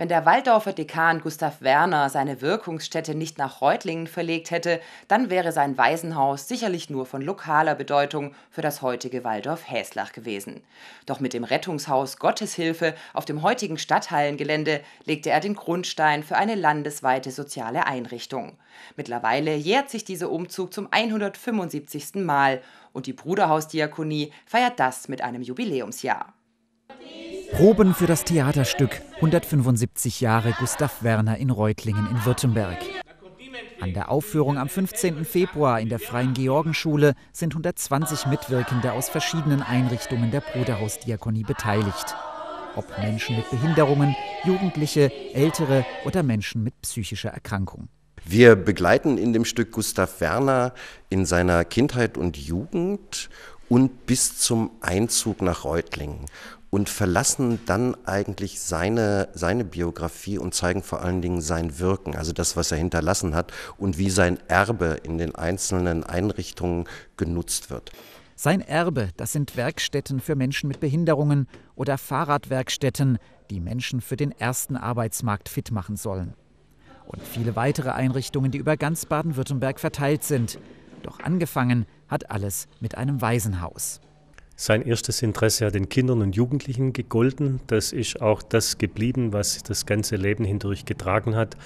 Wenn der Waldorfer Dekan Gustav Werner seine Wirkungsstätte nicht nach Reutlingen verlegt hätte, dann wäre sein Waisenhaus sicherlich nur von lokaler Bedeutung für das heutige Waldorf Häslach gewesen. Doch mit dem Rettungshaus Gotteshilfe auf dem heutigen Stadthallengelände legte er den Grundstein für eine landesweite soziale Einrichtung. Mittlerweile jährt sich dieser Umzug zum 175. Mal und die Bruderhausdiakonie feiert das mit einem Jubiläumsjahr. Proben für das Theaterstück 175 Jahre Gustav Werner in Reutlingen in Württemberg. An der Aufführung am 15. Februar in der Freien Georgenschule sind 120 Mitwirkende aus verschiedenen Einrichtungen der Bruderhausdiakonie beteiligt. Ob Menschen mit Behinderungen, Jugendliche, Ältere oder Menschen mit psychischer Erkrankung. Wir begleiten in dem Stück Gustav Werner in seiner Kindheit und Jugend und bis zum Einzug nach Reutlingen und verlassen dann eigentlich seine, seine Biografie und zeigen vor allen Dingen sein Wirken, also das, was er hinterlassen hat und wie sein Erbe in den einzelnen Einrichtungen genutzt wird. Sein Erbe, das sind Werkstätten für Menschen mit Behinderungen oder Fahrradwerkstätten, die Menschen für den ersten Arbeitsmarkt fit machen sollen. Und viele weitere Einrichtungen, die über ganz Baden-Württemberg verteilt sind. Doch angefangen hat alles mit einem Waisenhaus. Sein erstes Interesse hat den Kindern und Jugendlichen gegolten. Das ist auch das geblieben, was das ganze Leben hindurch getragen hat.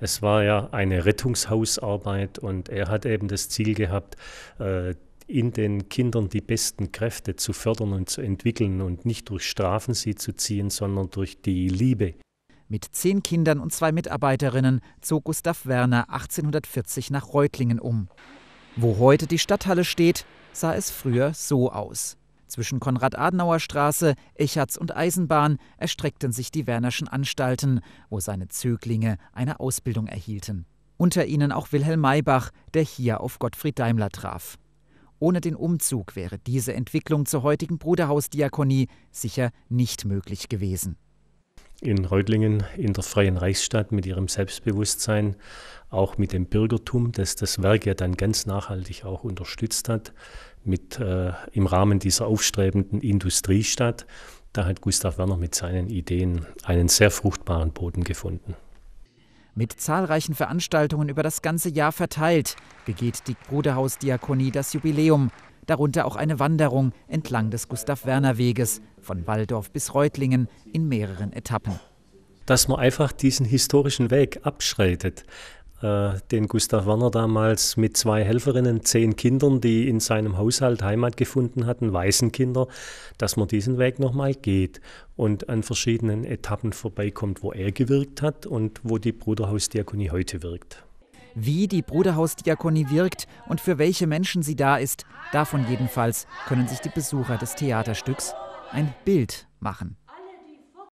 Es war ja eine Rettungshausarbeit und er hat eben das Ziel gehabt, äh, in den Kindern die besten Kräfte zu fördern und zu entwickeln und nicht durch Strafen sie zu ziehen, sondern durch die Liebe. Mit zehn Kindern und zwei Mitarbeiterinnen zog Gustav Werner 1840 nach Reutlingen um. Wo heute die Stadthalle steht, sah es früher so aus. Zwischen Konrad-Adenauer-Straße, Echatz und Eisenbahn erstreckten sich die Wernerschen Anstalten, wo seine Zöglinge eine Ausbildung erhielten. Unter ihnen auch Wilhelm Maybach, der hier auf Gottfried Daimler traf. Ohne den Umzug wäre diese Entwicklung zur heutigen Bruderhausdiakonie sicher nicht möglich gewesen in Reutlingen, in der Freien Reichsstadt mit ihrem Selbstbewusstsein, auch mit dem Bürgertum, das das Werk ja dann ganz nachhaltig auch unterstützt hat, mit, äh, im Rahmen dieser aufstrebenden Industriestadt. Da hat Gustav Werner mit seinen Ideen einen sehr fruchtbaren Boden gefunden. Mit zahlreichen Veranstaltungen über das ganze Jahr verteilt begeht die Bruderhausdiakonie das Jubiläum darunter auch eine Wanderung entlang des Gustav-Werner-Weges von Waldorf bis Reutlingen in mehreren Etappen. Dass man einfach diesen historischen Weg abschreitet, äh, den Gustav Werner damals mit zwei Helferinnen, zehn Kindern, die in seinem Haushalt Heimat gefunden hatten, weißen Kinder, dass man diesen Weg nochmal geht und an verschiedenen Etappen vorbeikommt, wo er gewirkt hat und wo die Bruderhausdiakonie heute wirkt. Wie die Bruderhausdiakonie wirkt und für welche Menschen sie da ist, davon jedenfalls können sich die Besucher des Theaterstücks ein Bild machen.